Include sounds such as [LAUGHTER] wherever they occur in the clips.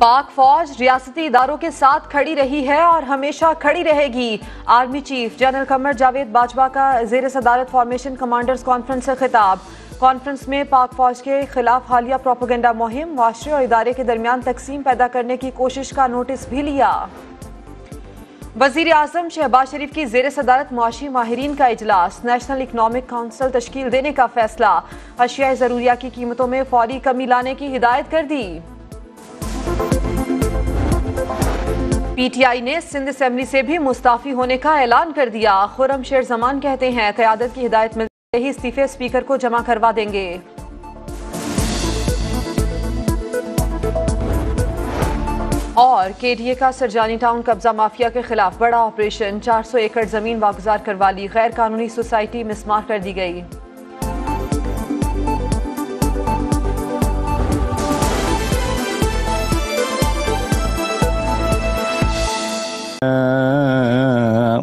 पाक फौज रियासती इदारों के साथ खड़ी रही है और हमेशा खड़ी रहेगी army chief general Qamar Javed Bajwa का जेर सदारत फॉर्मेशन कमांडर्स कॉन्फ्रेंस से खिताब कॉन्फ्रेंस में पाक फौज के खिलाफ हालिया प्रोपोगेंडा मुहिम माशरे और इदारे के दरमियान तकसीम पैदा करने की कोशिश का नोटिस भी लिया वजीर अजम शहबाज शरीफ की जेर सदारत मुआशी माहरीन का अजलास नेशनल इकनॉमिक काउंसिल तश्कील देने का फैसला अशिया ज़रूरिया की कीमतों में फौरी कमी लाने की हिदायत कर दी पीटीआई ने सिंध असम्बली से भी मुस्ताफी होने का ऐलान कर दिया खुरम शेर जमान कहते हैं क्यादत की हिदायत मिलते ही इस्तीफे स्पीकर को जमा करवा देंगे और केडीए का सरजानी टाउन कब्जा माफिया के खिलाफ बड़ा ऑपरेशन 400 एकड़ जमीन वागुजार करवा ली गैर कानूनी सोसाइटी मिसमार कर दी गई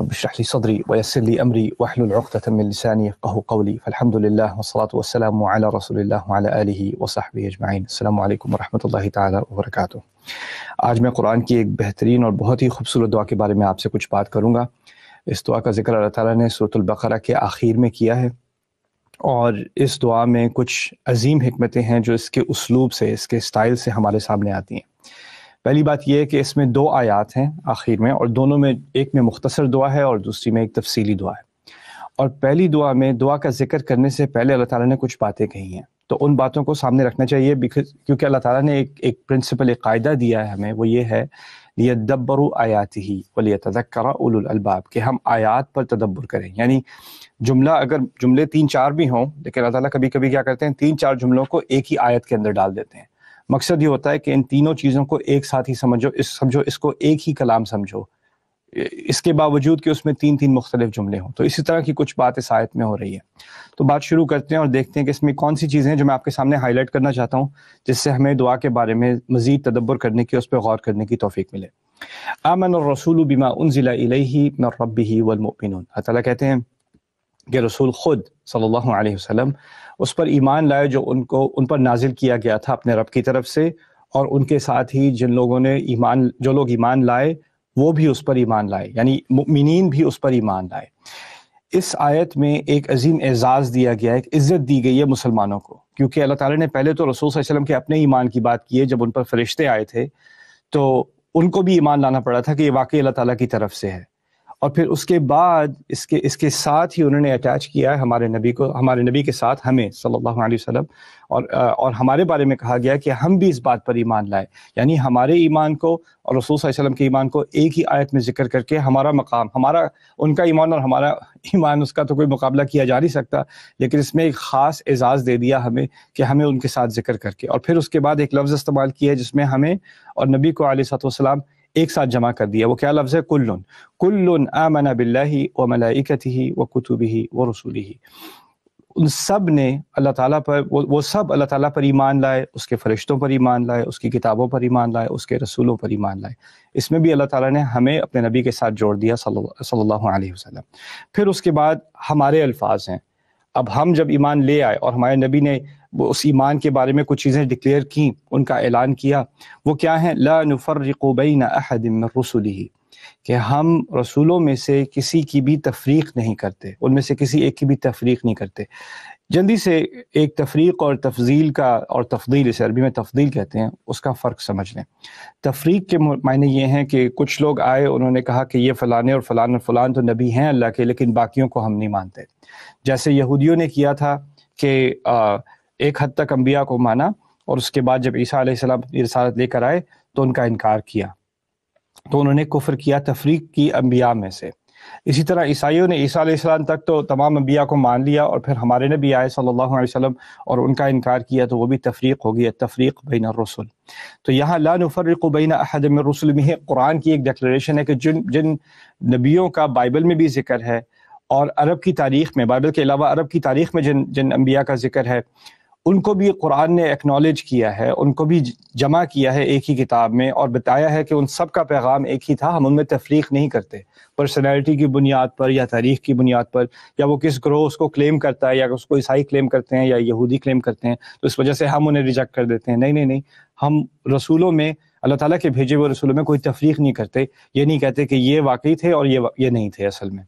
رب اشرح لي صدري ويسر لي أمري واحلل عقدة من لساني يفقه قولي فالحمد لله والصلاة والسلام على رسول الله وعلى آله وصحबे अजमाइन अल्लाम वरहमत ला वरक आज मैं कुरान की एक बेहतरीन और बहुत ही खूबसूरत दुआ के बारे में आपसे कुछ बात करूँगा इस दुआ का जिक्र अल्लाह ताला ने सूरतुल्बकरा के आखिर में किया है और इस दुआ में कुछ अजीम हमतें हैं जो इसके उसलूब से इसके स्टाइल से हमारे सामने आती हैं पहली बात यह है कि इसमें दो आयात हैं आखिर में और दोनों में एक में मुख्तसर दुआ है और दूसरी में एक तफसीली दुआ है और पहली दुआ में दुआ का जिक्र करने से पहले अल्लाह ताला ने कुछ बातें कही हैं तो उन बातों को सामने रखना चाहिए बिकॉज क्योंकि अल्लाह ताला ने एक एक प्रिंसिपल एक कायदा दिया है हमें वो ये है लिए दब्बर आयात ही वलिए तदक्रा कि हम आयात पर तदब्बर करें यानी जुमला अगर जुमले तीन चार भी हों लेकिन अल्लाह ताला कभी कभी क्या करते हैं तीन चार जुमलों को एक ही आयत के अंदर डाल देते हैं मकसद ये होता है कि इन तीनों चीज़ों को एक साथ ही समझो इस समझो इसको एक ही कलाम समझो इसके बावजूद कि उसमें तीन तीन मुख्तलिफ जुमले हों तो इसी तरह की कुछ बात इस आयत में हो रही है तो बात शुरू करते हैं और देखते हैं कि इसमें कौन सी चीज़ें हैं जो मैं आपके सामने हाईलाइट करना चाहता हूँ जिससे हमें दुआ के बारे में मजीद तदब्बर करने की उस पर गौर करने की तोफ़ी मिले आमन और रसूल बीमा उन ज़िला रब ही वलमोपिन कहते हैं के रसूल ख़ुद सल्लल्लाहु अलैहि वसल्लम उस पर ईमान लाए जो उनको उन पर नाजिल किया गया था अपने रब की तरफ से और उनके साथ ही जिन लोगों ने ईमान जो लोग ईमान लाए वो भी उस पर ईमान लाए यानी मुमिन भी उस पर ईमान लाए इस आयत में एक अजीम एजाज़ दिया गया है एक इज़्ज़त दी गई है मुसलमानों को क्योंकि अल्लाह ताला ने पहले तो रसूल वसम के अपने ईमान की बात की है जब उन पर फरिश्ते आए थे तो उनको भी ईमान लाना पड़ा था कि ये वाकई अल्लाह ताला की तरफ से है और फिर उसके बाद इसके इसके साथ ही उन्होंने अटैच किया है हमारे नबी को हमारे नबी के साथ हमें सल्लल्लाहु अलैहि वसल्लम और और हमारे बारे में कहा गया कि हम भी इस बात पर ईमान लाए यानी हमारे ईमान को और रसूल वसल्लम के ईमान को एक ही आयत में जिक्र करके हमारा मकाम हमारा उनका ईमान और हमारा [LAUGHS] ईमान उसका तो कोई मुकाबला किया जा नहीं सकता लेकिन इसमें एक ख़ास एजाज़ दे दिया हमें कि हमें उनके साथ जिक्र करके और फिर उसके बाद एक लफ्ज़ इस्तेमाल किया जिसमें हमें और नबी को आलिसत एक साथ जमा कर दिया वो क्या लफ्ज़ है कुल्लुन कुल्लुन आमना बिल्लाही व मलाइकती व कुतुबी व रसूली उन सब ने अल्लाह ताला पर वो वो सब अल्लाह ताला पर ईमान लाए उसके फरिश्तों पर ईमान लाए उसकी किताबों पर ईमान लाए उसके रसूलों पर ईमान लाए इसमें भी अल्लाह ताला ने हमें अपने नबी के साथ जोड़ दिया सल्लल्लाहु अलैहि वसल्लम फिर उसके बाद हमारे अल्फाज हैं अब हम जब ईमान ले आए और हमारे नबी ने उस ईमान के बारे में कुछ चीज़ें डिक्लेयर की उनका ऐलान किया वो क्या है ला नफ़रबैन अहदम रसुली कि हम रसूलों में से किसी की भी तफरीक नहीं करते उनमें से किसी एक की भी तफरीक नहीं करते जल्दी से एक तफरीक और तफजील का और तफदील इसे अरबी में तफदील कहते हैं उसका फ़र्क समझ लें तफरीक के मायने ये हैं कि कुछ लोग आए उन्होंने कहा कि ये फ़लाने और फ़लान और फ़लान तो नबी हैं अल्लाह के लेकिन बाकियों को हम नहीं मानते जैसे यहूदियों ने किया था कि एक हद तक अम्बिया को माना और उसके बाद जब ईसा आसलम रसालत लेकर आए तो उनका इनकार किया तो उन्होंने कुफ्र किया तफरीक की अम्बिया में से इसी तरह ईसाइयों ने ईसा आसमाम तक तो तमाम अम्बिया को मान लिया और फिर हमारे नबी आए सल्लल्लाहु अलैहि वसल्लम और उनका इनकार किया तो वो भी तफरीक हो गया तफरीक बैन रसुल तो यहाँ लानफ़रक बैन अहदम रसुल में कुरान की एक डिक्लेशन है कि जिन जिन नबियों का बाइबल में भी जिक्र है और अरब की तारीख में बाइबल के अलावा अरब की तारीख में जिन जिन अम्बिया का जिक्र है उनको भी कुरान ने एक्नॉलेज किया है उनको भी जमा किया है एक ही किताब में और बताया है कि उन सब का पैगाम एक ही था हम उनमें तफरीक नहीं करते पर्सनैलिटी की बुनियाद पर या तारीख की बुनियाद पर या वो किस ग्रोह उसको क्लेम करता है या उसको ईसाई क्लेम करते हैं या यहूदी क्लेम करते हैं तो इस वजह से हम उन्हें रिजेक्ट कर देते हैं नहीं नहीं नहीं हम रसूलों में अल्लाह ताला के भेजे हुए रसूलों में कोई तफरीक नहीं करते ये नहीं कहते कि ये वाकई थे और ये ये नहीं थे असल में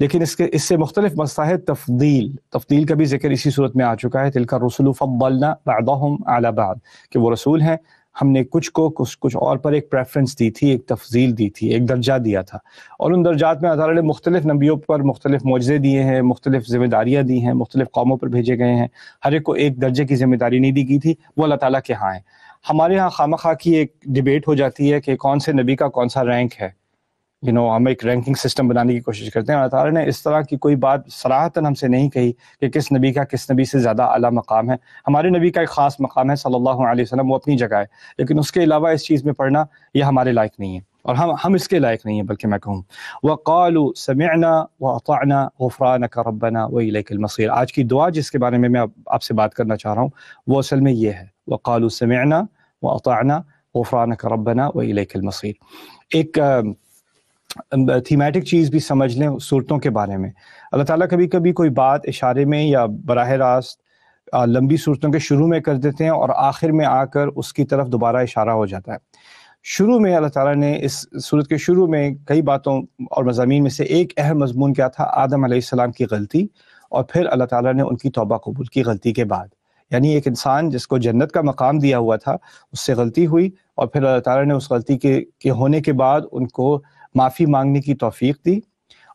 लेकिन इसके इससे मुख्तलिफ मसला है तफदील तफदील का भी जिक्र इसी सूरत में आ चुका है तिलका रसुल फ़लना बदम आलाबाद के वो रसूल हैं हमने कुछ को कुछ कुछ और पर एक प्रेफरेंस दी थी एक तफजील दी थी एक दर्जा दिया था और उन दर्जात में अल्लाह ने मुख्तलिफ नबियों पर मुख्तलिफ मुआजे दिए हैं मुख्तलिफ जिम्मेदारियाँ दी हैं मुख्तलिफ कौमों पर भेजे गए हैं हर एक को एक दर्जे की जिम्मेदारी नहीं दी गई थी वो अल्लाह ताली के यहाँ है हमारे यहाँ खाम खा की एक डिबेट हो जाती है कि कौन से नबी का कौन सा रैंक है यू नो हम एक रैंकिंग सिस्टम बनाने की कोशिश करते हैं अल्लाह ताला ने इस तरह की कोई बात सराहतन हमसे नहीं कही कि किस नबी का किस नबी से ज़्यादा अला मकाम है हमारे नबी का एक ख़ास मकाम है सल्लल्लाहु अलैहि वसल्लम वो अपनी जगह है लेकिन उसके अलावा इस चीज़ में पढ़ना यह हमारे लायक नहीं है और हम हम इसके लायक नहीं है बल्कि मैं कहूँ व कालू समना व अताना गफ़रान का रबना वही लेकिन आज की दुआ जिसके बारे में मैं आपसे बात करना चाह रहा हूँ वो असल में ये है व कालू समना व अताना गफ़रान का रबना वही एक थीमेटिक चीज़ भी समझ लें सूरतों के बारे में अल्लाह ताला कभी कभी कोई बात इशारे में या बरह रास्त लंबी सूरतों के शुरू में कर देते हैं और आखिर में आकर उसकी तरफ दोबारा इशारा हो जाता है शुरू में अल्लाह ताला ने इस सूरत के शुरू में कई बातों और मजामी में से एक अहम मजमून क्या था आदम आसमाम की गलती और फिर अल्लाह ताला ने उनकी तोबा कबूल की गलती के बाद यानी एक इंसान जिसको जन्नत का मकाम दिया हुआ था उससे गलती हुई और फिर अल्लाह ताला ने उस गलती के, के होने के बाद उनको माफ़ी मांगने की तोफ़ी दी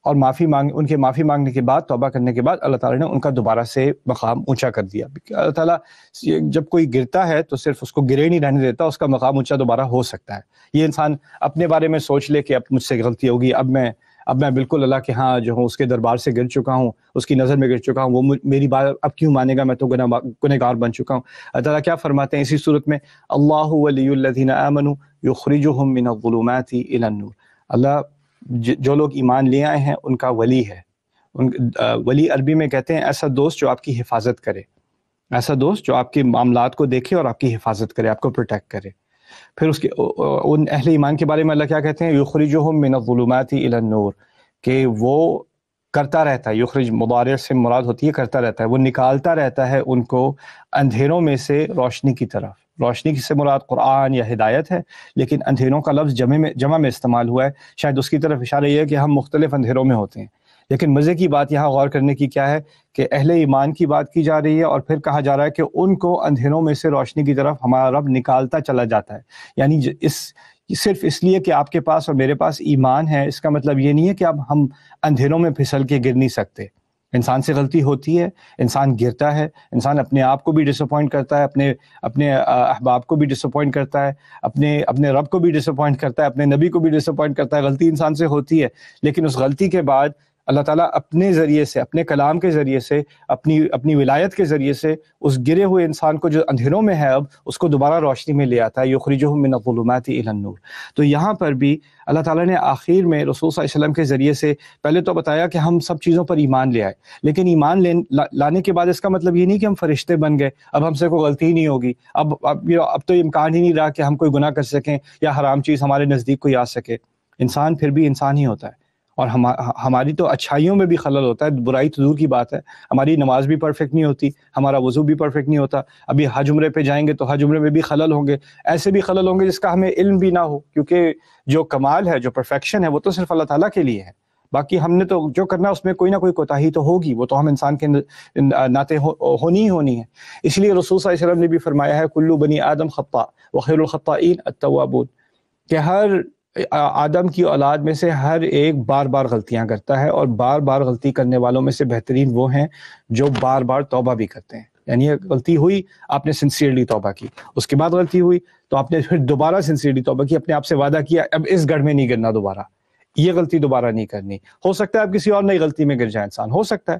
और माफ़ी मांग उनके माफ़ी मांगने के बाद तोबा करने के बाद अल्लाह ताला ने उनका दोबारा से मकाम ऊंचा कर दिया अल्लाह ताला जब कोई गिरता है तो सिर्फ उसको गिरे नहीं रहने देता उसका मकाम ऊंचा दोबारा हो सकता है ये इंसान अपने बारे में सोच ले कि अब मुझसे गलती होगी अब मैं अब मैं बिल्कुल अल्लाह के हाँ जो हूँ उसके दरबार से गिर चुका हूँ उसकी नज़र में गिर चुका हूँ वो मेरी बात अब क्यों मानेगा मैं तो गुना गुनहगार बन चुका हूँ अल्लाह क्या फरमाते हैं इसी सूरत में अल्लाह वलीदीन आमन युखरिजुम मिन अल्लाह जो लोग ईमान ले आए हैं उनका वली है उन वली अरबी में कहते हैं ऐसा दोस्त जो आपकी हिफाजत करे ऐसा दोस्त जो आपके मामला को देखे और आपकी हिफाजत करे आपको प्रोटेक्ट करे फिर उसके उन अहले ईमान के बारे में अल्लाह क्या कहते हैं युखरी जो हम इला नूर के वो करता रहता है युखरज मुबारक से मुराद होती है करता रहता है वो निकालता रहता है उनको अंधेरों में से रोशनी की तरफ रोशनी से मुराद कुरान या हिदायत है लेकिन अंधेरों का लफ्ज़ जमे में जमा में इस्तेमाल हुआ है शायद उसकी तरफ इशारा यह है कि हम मुख्तलिफ अंधेरों में होते हैं लेकिन मज़े की बात यहाँ गौर करने की क्या है कि अहले ईमान की बात की जा रही है और फिर कहा जा रहा है कि उनको अंधेरों में से रोशनी की तरफ हमारा रब निकालता चला जाता है यानी इस सिर्फ इसलिए कि आपके पास और मेरे पास ईमान है इसका मतलब ये नहीं है कि अब हम अंधेरों में फिसल के गिर नहीं सकते इंसान से गलती होती है इंसान गिरता है इंसान अपने आप को भी डिसअपॉइंट करता है अपने अपने अहबाब को भी डिसअपॉइंट करता है अपने अपने रब को भी डिसअपॉइंट करता है अपने नबी को भी डिसअपॉइंट करता है गलती इंसान से होती है लेकिन उस गलती के बाद अल्लाह ताला अपने ज़रिए से अपने कलाम के ज़रिए से अपनी अपनी विलायत के ज़रिए से उस गिरे हुए इंसान को जो अंधेरों में है अब उसको दोबारा रोशनी में ले आता है युखरिजो मिनत नूर तो यहाँ पर भी अल्लाह ताला ने आखिर में रसूल के ज़रिए से पहले तो बताया कि हम सब चीज़ों पर ईमान ले आए लेकिन ईमान ले ला, लाने के बाद इसका मतलब ये नहीं कि हम फरिश्ते बन गए अब हमसे कोई गलती ही नहीं होगी अब अब अब तो इम्कान ही नहीं रहा कि हम कोई गुनाह कर सकें या हराम चीज़ हमारे नज़दीक कोई आ सके इंसान फिर भी इंसान ही होता है और हम हमारी तो अच्छाइयों में भी खलल होता है बुराई तो दूर की बात है हमारी नमाज भी परफेक्ट नहीं होती हमारा वजू भी परफेक्ट नहीं होता अभी हज उमरे पे जाएंगे तो हज उम्रे में भी खलल होंगे ऐसे भी खलल होंगे जिसका हमें इल्म भी ना हो क्योंकि जो कमाल है जो परफेक्शन है वो तो सिर्फ अल्लाह ताला के लिए है बाकी हमने तो जो करना है उसमें कोई ना कोई कोताही तो होगी वो तो हम इंसान के नाते होनी ही होनी है इसलिए रसूल ने भी फरमाया है कुल्लू बनी आदम खपा वखैरखपाइन अतवाबून के हर आदम की औलाद में से हर एक बार बार गलतियां करता है और बार बार गलती करने वालों में से बेहतरीन वो हैं जो बार बार तोबा भी करते हैं यानी गलती हुई आपने सिंसियरली तोबा की उसके बाद गलती हुई तो आपने फिर दोबारा सिंसियरली तोबा की अपने आप से वादा किया अब इस गढ़ में नहीं गिरना दोबारा ये गलती दोबारा नहीं करनी हो सकता है आप किसी और नई गलती में गिर जाए इंसान हो सकता है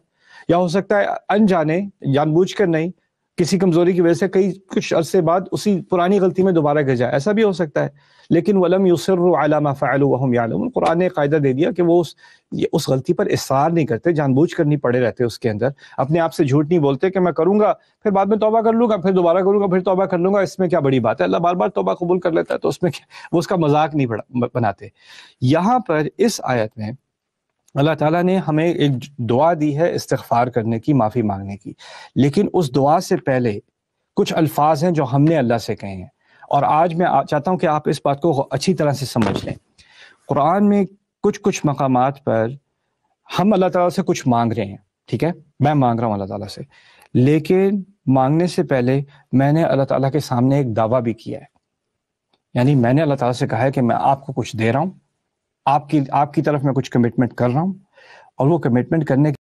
या हो सकता है अनजाने जानबूझ कर नहीं किसी कमजोरी की वजह से कई कुछ अरसे बाद उसी पुरानी गलती में दोबारा गिर जाए ऐसा भी हो सकता है लेकिन वलम युसर अलामा वहम यालम कुरान ने कायदा दे दिया कि वो उस उस गलती पर इसरार नहीं करते जानबूझ कर नहीं पड़े रहते उसके अंदर अपने आप से झूठ नहीं बोलते कि मैं करूँगा फिर बाद में तोबा कर लूँगा फिर दोबारा करूँगा फिर तोबा कर लूँगा इसमें क्या बड़ी बात है अल्लाह बार बार तोबा कबूल कर लेता है तो उसमें वो उसका मजाक नहीं बनाते यहाँ पर इस आयत में अल्लाह ताला ने हमें एक दुआ दी है इस्तफार करने की माफ़ी मांगने की लेकिन उस दुआ से पहले कुछ अल्फाज हैं जो हमने अल्लाह से कहे हैं और आज मैं चाहता हूँ कि आप इस बात को अच्छी तरह से समझ लें कुरान में कुछ कुछ मकाम पर हम अल्लाह ताला से कुछ मांग रहे हैं ठीक है मैं मांग रहा हूँ अल्लाह ताला से लेकिन मांगने से पहले मैंने अल्लाह ताला के सामने एक दावा भी किया है यानी मैंने अल्लाह ताला से कहा है कि मैं आपको कुछ दे रहा हूँ आपकी आपकी तरफ मैं कुछ कमिटमेंट कर रहा हूँ और वो कमिटमेंट करने